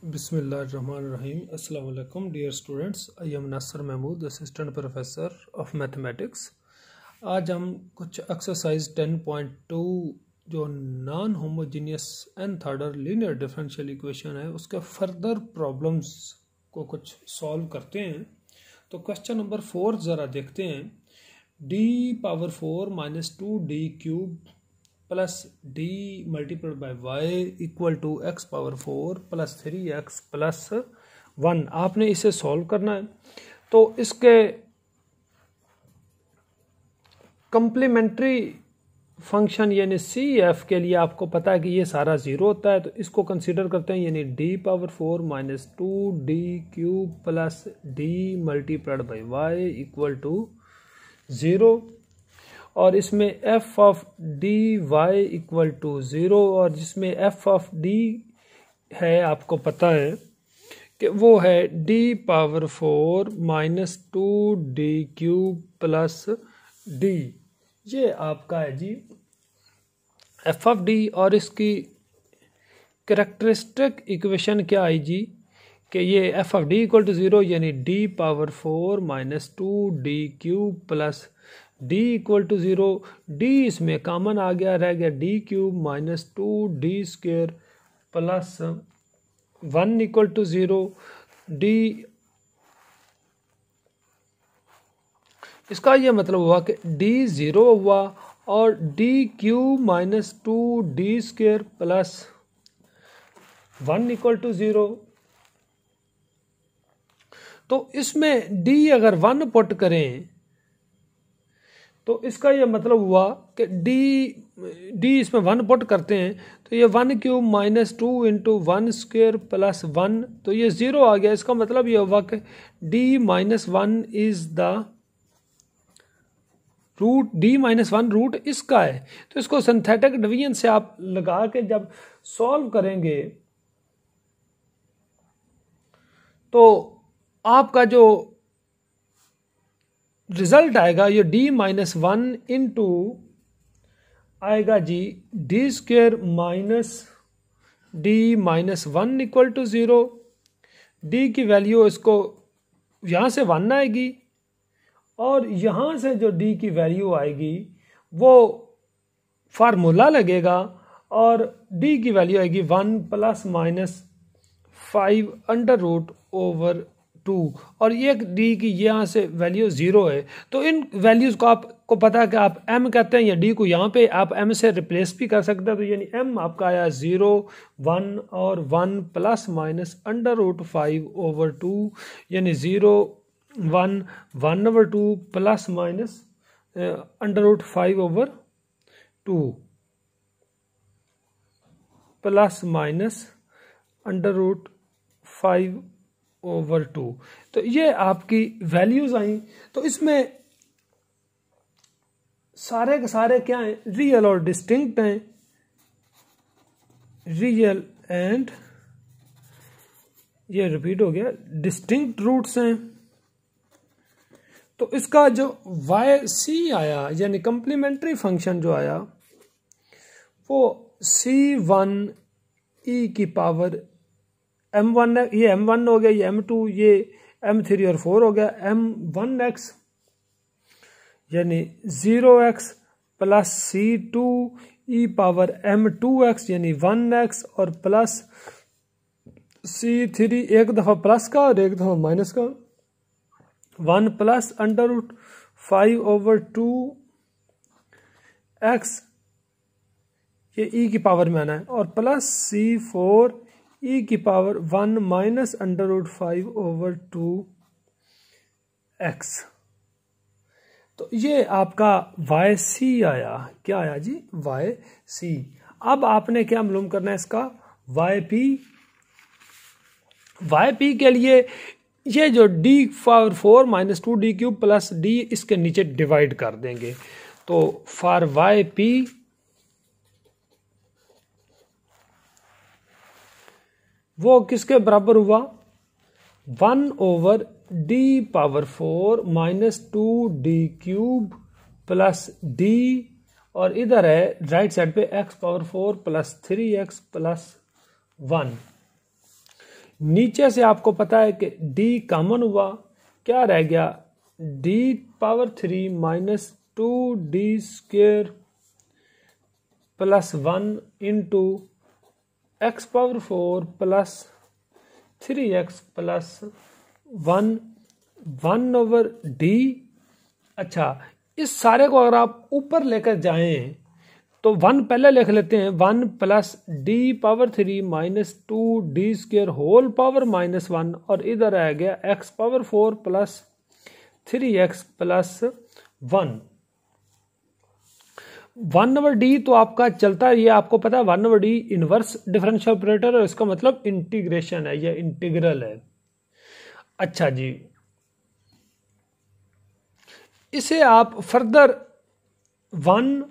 Bismillahirrahmanirrahim. Assalamu alaikum, dear students. I am Nasser Mahmood, assistant professor of आज हम कुछ exercise 10.2 जो non homogeneous and third order linear differential equation है उसके further problems को कुछ सॉल्व करते हैं तो क्वेश्चन नंबर फोर ज़रा देखते हैं D power four minus two D cube plus D multiplied by Y equal to X power four plus three X plus one आपने इसे सॉल्व करना है तो इसके कंप्लीमेंट्री फंक्शन यानी सी एफ के लिए आपको पता है कि ये सारा ज़ीरो होता है तो इसको कंसिडर करते हैं यानी D power four minus two D cube plus D multiplied by Y equal to zero और इसमें F of D Y equal to zero और जिसमें एफ ऑफ डी है आपको पता है कि वो है D power four minus two D cube plus D ये आपका है जी एफ ऑफ डी और इसकी करेक्टरिस्टिक इक्वेशन क्या आई जी कि ये F of D equal to zero यानी D power four minus two D cube plus D equal to zero D इसमें कॉमन आ गया रह गया D cube minus two D square plus one equal to zero D इसका यह मतलब हुआ कि डी ज़ीरो हुआ और D cube minus two D square plus one equal to zero तो इसमें डी अगर वन पुट करें तो इसका ये मतलब हुआ कि डी डी इसमें वन पुट करते हैं तो ये one cube minus two into one square plus one तो ये ज़ीरो आ गया इसका मतलब ये हुआ कि D minus one is the root D minus one root इसका है तो इसको सिंथेटिक डिवीजन से आप लगा के जब सॉल्व करेंगे तो आपका जो रिजल्ट आएगा ये D minus one into आएगा जी D square minus D minus one equal to zero D की वैल्यू इसको यहाँ से वन आएगी और यहाँ से जो डी की वैल्यू आएगी वो फार्मूला लगेगा और डी की वैल्यू आएगी one plus minus five under root over two और ये डी की यहाँ से वैल्यू ज़ीरो है तो इन वैल्यूज़ को आपको पता है कि आप एम कहते हैं या डी को यहाँ पे आप एम से रिप्लेस भी कर सकते हैं तो यानी एम आपका आया ज़ीरो वन और one plus minus under root five over two यानी zero one one over two plus minus under root five over two plus minus under root five over two तो ये आपकी वैल्यूज आई तो इसमें सारे के सारे क्या हैं रियल और डिस्टिंक्ट हैं रियल एंड ये रिपीट हो गया डिस्टिंक्ट रूट्स हैं तो इसका जो वाई सी आया यानी कंप्लीमेंट्री फंक्शन जो आया वो सी वन ई की पावर एम वन ये एम वन हो गया ये एम टू ये एम थ्री और फोर हो गया एम वन एक्स यानी ज़ीरो एक्स प्लस सी टू ई पावर एम टू एक्स यानी वन एक्स और प्लस सी थ्री एक दफ़ा प्लस का और एक दफ़ा माइनस का one plus under root five over two X ये ई e की पावर में आना है और प्लस सी फोर e की power one minus under root five over two X तो ये आपका वाई सी आया क्या आया जी वाई सी अब आपने क्या मालूम करना है इसका वाई पी वाई पी के लिए ये जो D power four minus two D cube plus D इसके नीचे डिवाइड कर देंगे तो फॉर वाई पी वो किसके बराबर हुआ one over D power four minus two D cube plus D और इधर है राइट साइड पे X power four plus three X plus one नीचे से आपको पता है कि डी कॉमन हुआ क्या रह गया D power three minus two D square plus one into X power four plus three X plus one one over D अच्छा इस सारे को अगर आप ऊपर लेकर जाएं तो वन पहले लिख लेते हैं one plus D power three minus two D square whole power minus one और इधर आ गया X power four plus three X plus one one over D तो आपका चलता ये आपको पता है one over D inverse differential operator और इसका मतलब इंटीग्रेशन है या इंटीग्रल है अच्छा जी इसे आप फर्दर वन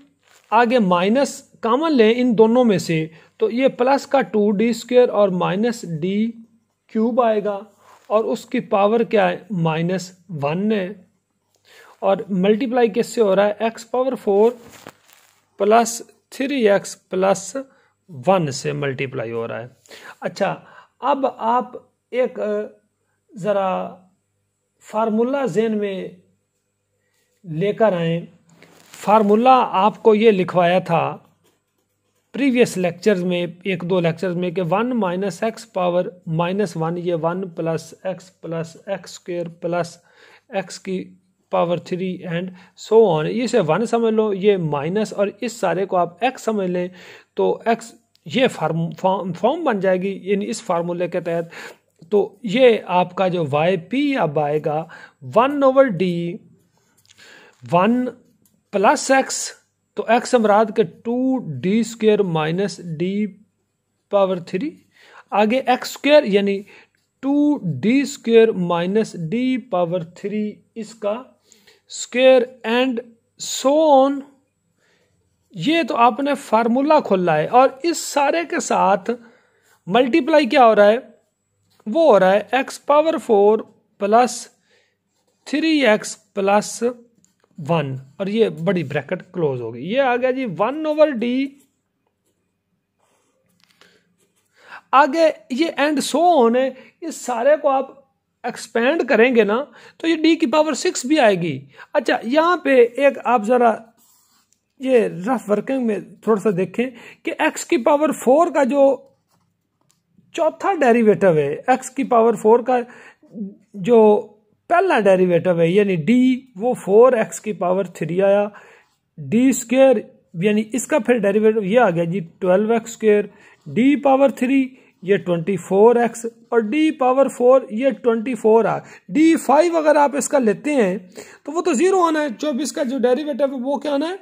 आगे माइनस कॉमन लें इन दोनों में से तो ये प्लस का टू डी स्क्वेयर और माइनस डी क्यूब आएगा और उसकी पावर क्या है माइनस वन है और मल्टीप्लाई किससे हो रहा है X power four plus three X plus one से मल्टीप्लाई हो रहा है अच्छा अब आप एक ज़रा फार्मूला जेन में लेकर आए फार्मूला आपको ये लिखवाया था प्रीवियस लेक्चर्स में एक दो लेक्चर्स में कि one minus X power minus one ये one plus X plus X square plus X की power three and so on ये से वन समझ लो ये माइनस और इस सारे को आप एक्स समझ लें तो एक्स ये फार्म फॉर्म बन जाएगी इन इस फार्मूले के तहत तो ये आपका जो वाई पी अब आएगा one over D one plus X तो एक्स अमराद के two D square minus D power three आगे एक्स स्क्र यानी two D square minus D power three इसका स्क्वेयर एंड सो ऑन ये तो आपने फार्मूला खोला है और इस सारे के साथ मल्टीप्लाई क्या हो रहा है वो हो रहा है X power four plus three X plus one और ये बड़ी ब्रैकेट क्लोज हो गई ये आ गया जी वन ओवर डी आगे ये एंड सो होने इस सारे को आप एक्सपेंड करेंगे ना तो ये डी की पावर सिक्स भी आएगी अच्छा यहाँ पे एक आप ज़रा ये रफ वर्किंग में थोड़ा सा देखें कि एक्स की पावर फोर का जो चौथा डेरिवेटिव है एक्स की पावर फोर का जो पहला डेरिवेटिव है यानी डी वो फोर एक्स की पावर थ्री आया डी स्केयर यानी इसका फिर डेरिवेटिव ये आ गया जी twelve X square D power three ये ट्वेंटी फोर एक्स और डी पावर फोर ये ट्वेंटी फोर आ डी फाइव अगर आप इसका लेते हैं तो वो तो ज़ीरो आना है चौबीस का जो डेरिवेटिव है वो क्या आना है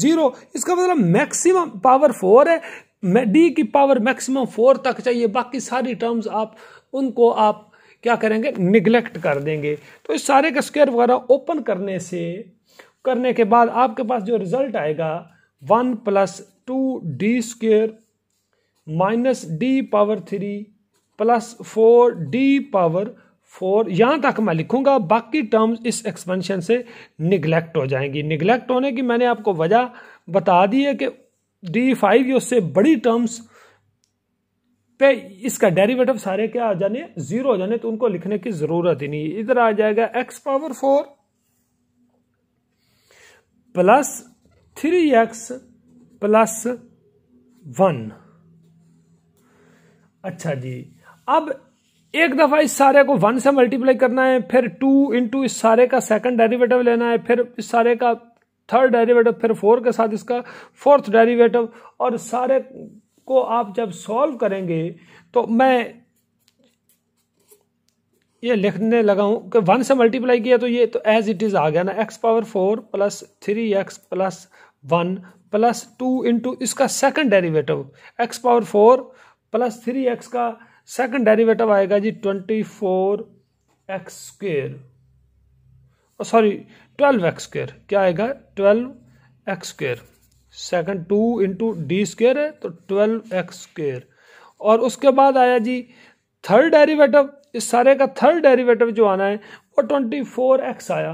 ज़ीरो इसका मतलब मैक्सिमम पावर फोर है डी की पावर मैक्सिमम फोर तक चाहिए बाकी सारी टर्म्स आप उनको आप क्या करेंगे निगलेक्ट कर देंगे तो इस सारे का स्क्वायर वगैरह ओपन करने से करने के बाद आपके पास जो रिजल्ट आएगा one plus two D square minus D power three plus four D power four यहाँ तक मैं लिखूंगा बाकी टर्म्स इस एक्सपेंशन से निगलेक्ट हो जाएंगी निगलेक्ट होने की मैंने आपको वजह बता दी है कि डी फाइव या उससे बड़ी टर्म्स पे इसका डेरिवेटिव सारे क्या आ जाने जीरो हो जाने तो उनको लिखने की जरूरत ही नहीं इधर आ जाएगा X power four plus three X plus one अच्छा जी अब एक दफा इस सारे को वन से मल्टीप्लाई करना है फिर टू इंटू इस सारे का सेकंड डेरिवेटिव लेना है फिर इस सारे का थर्ड डेरिवेटिव फिर फोर के साथ इसका फोर्थ डेरिवेटिव और सारे को आप जब सॉल्व करेंगे तो मैं ये लिखने लगा हूं कि वन से मल्टीप्लाई किया तो ये तो एज इट इज़ आ गया ना X power four plus three X plus one plus two into इसका second derivative X power four plus three X का सेकंड डेरिवेटिव आएगा जी twenty four x square sorry twelve X square क्या आएगा twelve X square second two into D square है तो twelve X square और उसके बाद आया जी थर्ड डेरिवेटिव इस सारे का थर्ड डेरिवेटिव जो आना है वो ट्वेंटी फोर एक्स आया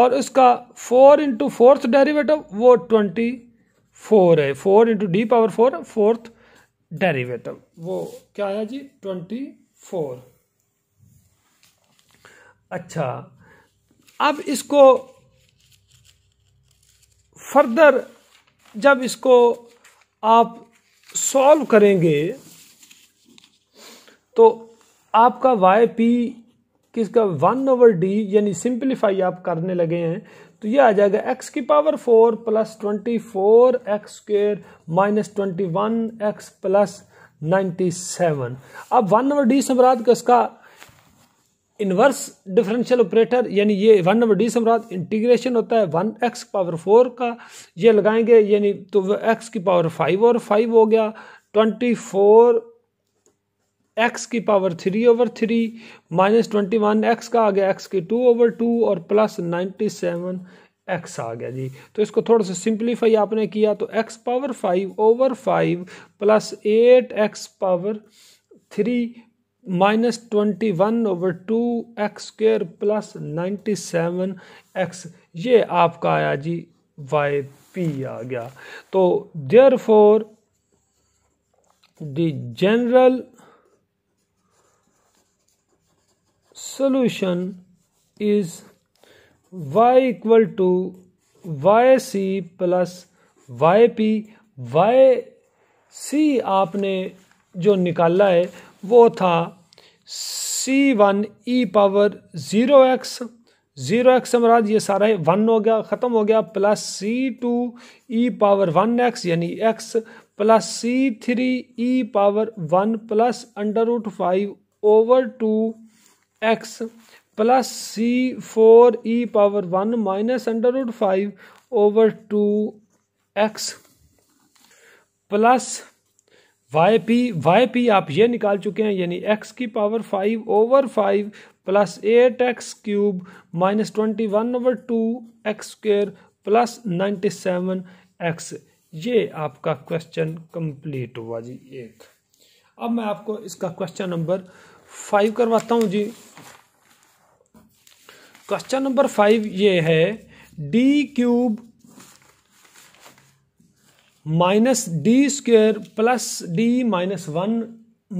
और इसका फोर इंटू फोर्थ डेरिवेटिव वो ट्वेंटी फोर है four into D power four fourth derivative वो क्या आया जी ट्वेंटी फोर अच्छा अब इसको फर्दर जब इसको आप सॉल्व करेंगे तो आपका वाई पी किसका वन ओवर डी यानी सिंप्लीफाई आप करने लगे हैं तो ये आ जाएगा एक्स की power four plus twenty four x square minus twenty one x plus ninety seven अब वन नंबर डी सम्राट का इसका इनवर्स डिफरेंशियल ऑपरेटर यानी ये वन नंबर डी सम्राट इंटीग्रेशन होता है वन एक्स पावर फोर का ये लगाएंगे यानी तो एक्स की पावर फाइव और फाइव हो गया ट्वेंटी फोर एक्स की power three over three minus twenty one x का आ गया एक्स की टू ओवर टू और प्लस नाइन्टी सेवन एक्स आ गया जी तो इसको थोड़ा सा सिंप्लीफाई आपने किया तो x power five over five plus eight x power three minus twenty one over two x square plus ninety seven x ये आपका आया जी वाई पी आ गया तो therefore the general is y equal to y c plus y p y c आपने जो निकाला है वो था c one e power zero x zero x समराज ये सारा है वन हो गया ख़त्म हो गया प्लस सी टू ई पावर वन एक्स यानी एक्स प्लस सी three e power one plus under root five over two x plus c four e power one minus under root five over two x plus y p y p आप ये निकाल चुके हैं यानी x की power five over five plus eight x cube minus twenty one over two x square plus ninety seven x ये आपका question complete हुआ जी एक अब मैं आपको इसका क्वेश्चन नंबर फाइव करवाता हूँ जी क्वेश्चन नंबर फाइव ये है D cube minus D square plus D minus one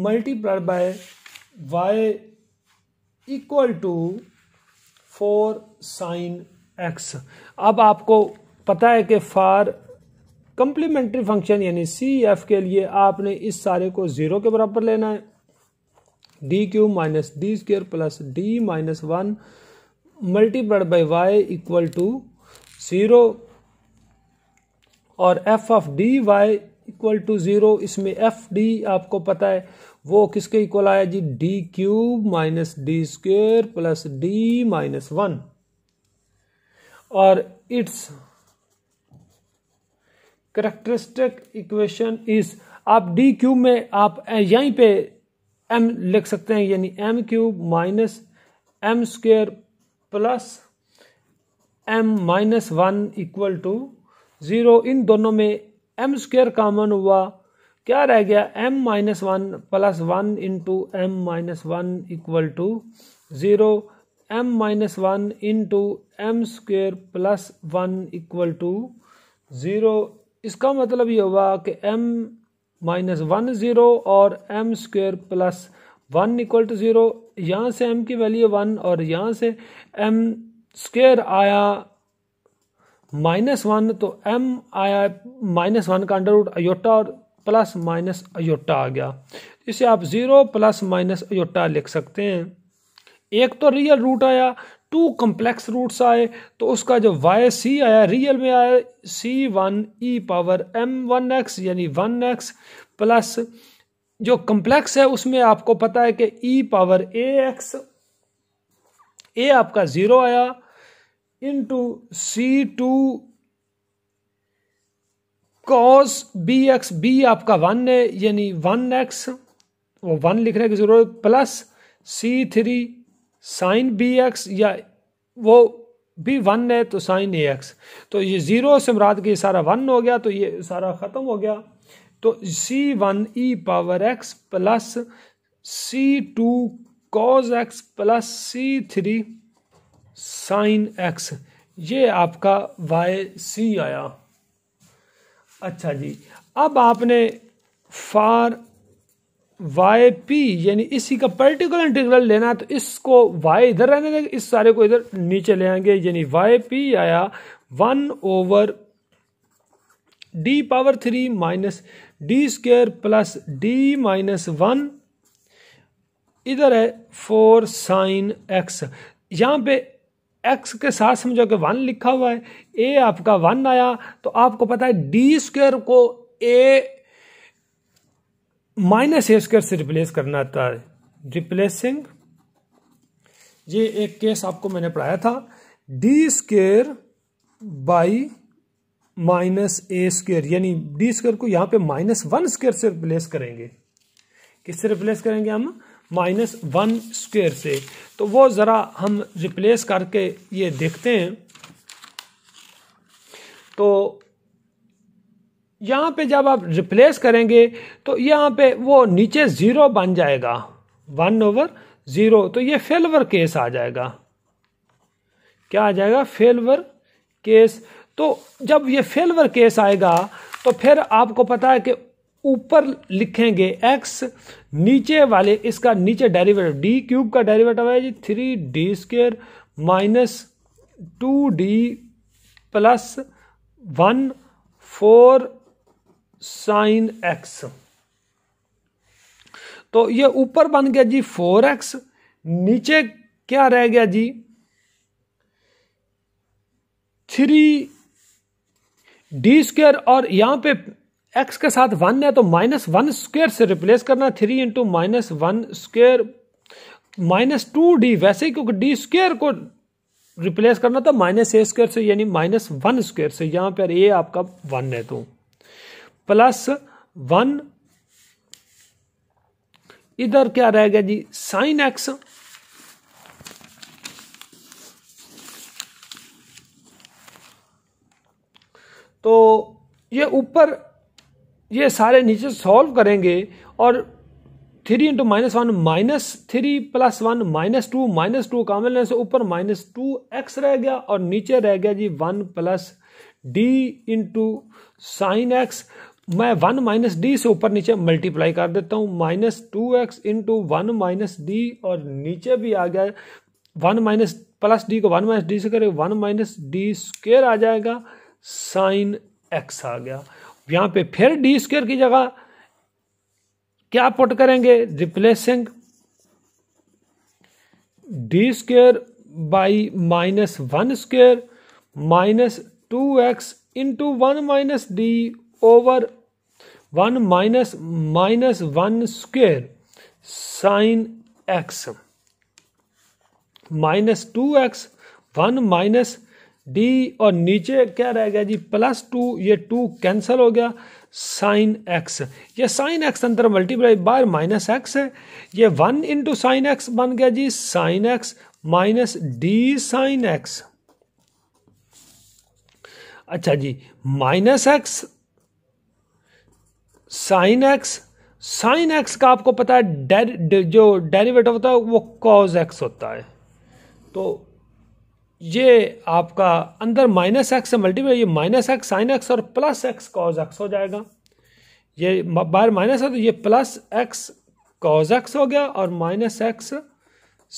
multiplied by y equal to four sine x अब आपको पता है कि फार कंप्लीमेंट्री फंक्शन यानी सी एफ के लिए आपने इस सारे को ज़ीरो के बराबर लेना है D cube minus D square plus D minus one multiplied by Y equal to zero और f of D Y equal to zero इसमें एफ डी आपको पता है वो किसके इक्वल आया जी D cube minus D square plus D minus one और इट्स करेक्टरिस्टिक इक्वेशन इज आप डी क्यूब में आप यहीं पे एम लिख सकते हैं यानी m cube minus m square plus M minus one equal to zero इन दोनों में एम स्क्वेयर कामन हुआ क्या रह गया m minus one plus one into m minus one equal to zero m minus one into m square plus one equal to zero इसका मतलब ये हुआ कि एम माइनस वन ज़ीरो और m square plus one equal to zero यहाँ से m की value one और यहाँ से एम स्क्र आया माइनस वन तो एम आया माइनस वन का अंडर रूट अयोटा और प्लस माइनस अयोटा आ गया इसे आप ज़ीरो प्लस माइनस अयोटा लिख सकते हैं एक तो रियल रूट आया टू कम्प्लेक्स रूट्स आए तो उसका जो वाई सी आया रियल में आया c one e power M one x यानी वन एक्स प्लस जो कम्प्लेक्स है उसमें आपको पता है कि ई पावर ए एक्स ए आपका ज़ीरो आया into c two cos b x b आपका वन है यानी वन एक्स वो वन लिखने की ज़रूरत प्लस सी थ्री साइन बी एक्स या वो भी वन है तो साइन ए एक्स तो ये ज़ीरो से मुराद के सारा वन हो गया तो ये सारा ख़त्म हो गया तो c one e power x plus सी टू कॉज एक्स प्लस सी थ्री साइन एक्स ये आपका वाई सी आया अच्छा जी अब आपने फार वाई पी यानी इसी का पर्टिकुलर इंटीग्रल लेना तो इसको वाई इधर रहने देंगे इस सारे को इधर नीचे ले आएंगे यानी वाई पी आया one over D power three minus D square plus D minus one इधर है फोर साइन एक्स यहाँ पे एक्स के साथ समझो कि वन लिखा हुआ है ए आपका वन आया तो आपको पता है डी स्क्र को ए माइनस ए स्क्र से रिप्लेस करना आता है रिप्लेसिंग ये एक केस आपको मैंने पढ़ाया था D square by minus a square यानी डी स्क्र को यहां पे माइनस वन स्क्र से रिप्लेस करेंगे किससे रिप्लेस करेंगे हम माइनस वन स्क्र से तो वो ज़रा हम रिप्लेस करके ये देखते हैं तो यहां पे जब आप रिप्लेस करेंगे तो यहां पे वो नीचे ज़ीरो बन जाएगा वन ओवर ज़ीरो तो ये फेलवर केस आ जाएगा क्या आ जाएगा फेलवर केस तो जब ये फेलवर केस आएगा तो फिर आपको पता है कि ऊपर लिखेंगे x नीचे वाले इसका नीचे डेरिवेटिव d क्यूब का डेरिवेटिव है जी three D square minus two D plus one four sine x तो ये ऊपर बन गया जी फोर एक्स नीचे क्या रह गया जी थ्री डी स्क्वेयर और यहां पे एक्स के साथ वन है तो माइनस वन स्क्वेयर से रिप्लेस करना three into minus one square minus two D वैसे ही क्योंकि डी स्क्वेयर को रिप्लेस करना था माइनस ए स्क्वेयर से यानी माइनस वन स्क्वेयर से यहां पर ए आपका वन है तो प्लस वन इधर क्या रहेगा जी साइन एक्स तो ये ऊपर ये सारे नीचे सॉल्व करेंगे और three into minus one minus three plus one minus two minus two काम लेने से ऊपर माइनस टू एक्स रह गया और नीचे रह गया जी one plus D into sine x मैं वन माइनस डी से ऊपर नीचे मल्टीप्लाई कर देता हूँ minus two x into one minus D और नीचे भी आ गया वन माइनस प्लस डी को वन माइनस डी से करें वन माइनस डी स्क्र आ जाएगा साइन एक्स आ गया यहां पे फिर डी स्क्वेयर की जगह क्या पुट करेंगे replacing D square by minus one square minus two x into one minus D over one minus minus one square sine x minus two x one minus D और नीचे क्या रह गया जी प्लस टू ये two cancel हो गया sine x ये साइन एक्स अंदर मल्टीप्लाई बाय माइनस एक्स है ये वन इंटू साइन एक्स बन गया जी sine x minus D sine x अच्छा जी minus x sine x sine x का आपको पता है डेर, जो डेरिवेटिव होता है वो कॉज एक्स होता है तो ये आपका अंदर माइनस एक्स से मल्टीप्लाई ये माइनस एक्स साइन एक्स और प्लस एक्स कॉज एक्स हो जाएगा ये बाहर माइनस है तो ये प्लस एक्स कॉज एक्स हो गया और माइनस एक्स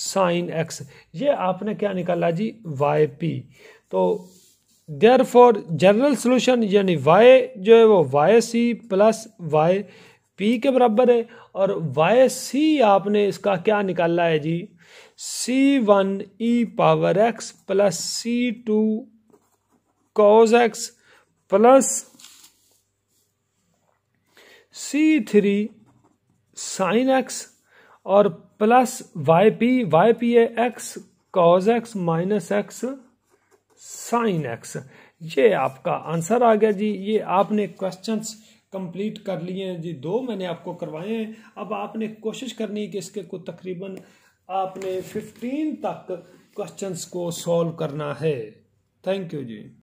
साइन एक्स ये आपने क्या निकाला जी वाई पी तो देयर फॉर जनरल सोल्यूशन यानी वाई जो है वो y c plus y p के बराबर है और वाई सी आपने इसका क्या निकाला है जी c one e power x plus सी टू कॉज एक्स प्लस सी थ्री साइन एक्स और plus y p y p है x cos x minus x sine x ये आपका आंसर आ गया जी ये आपने क्वेश्चंस कंप्लीट कर लिए हैं जी दो मैंने आपको करवाए हैं अब आपने कोशिश करनी है कि इसके को तकरीबन आपने फिफ्टीन तक क्वेश्चंस को सॉल्व करना है थैंक यू जी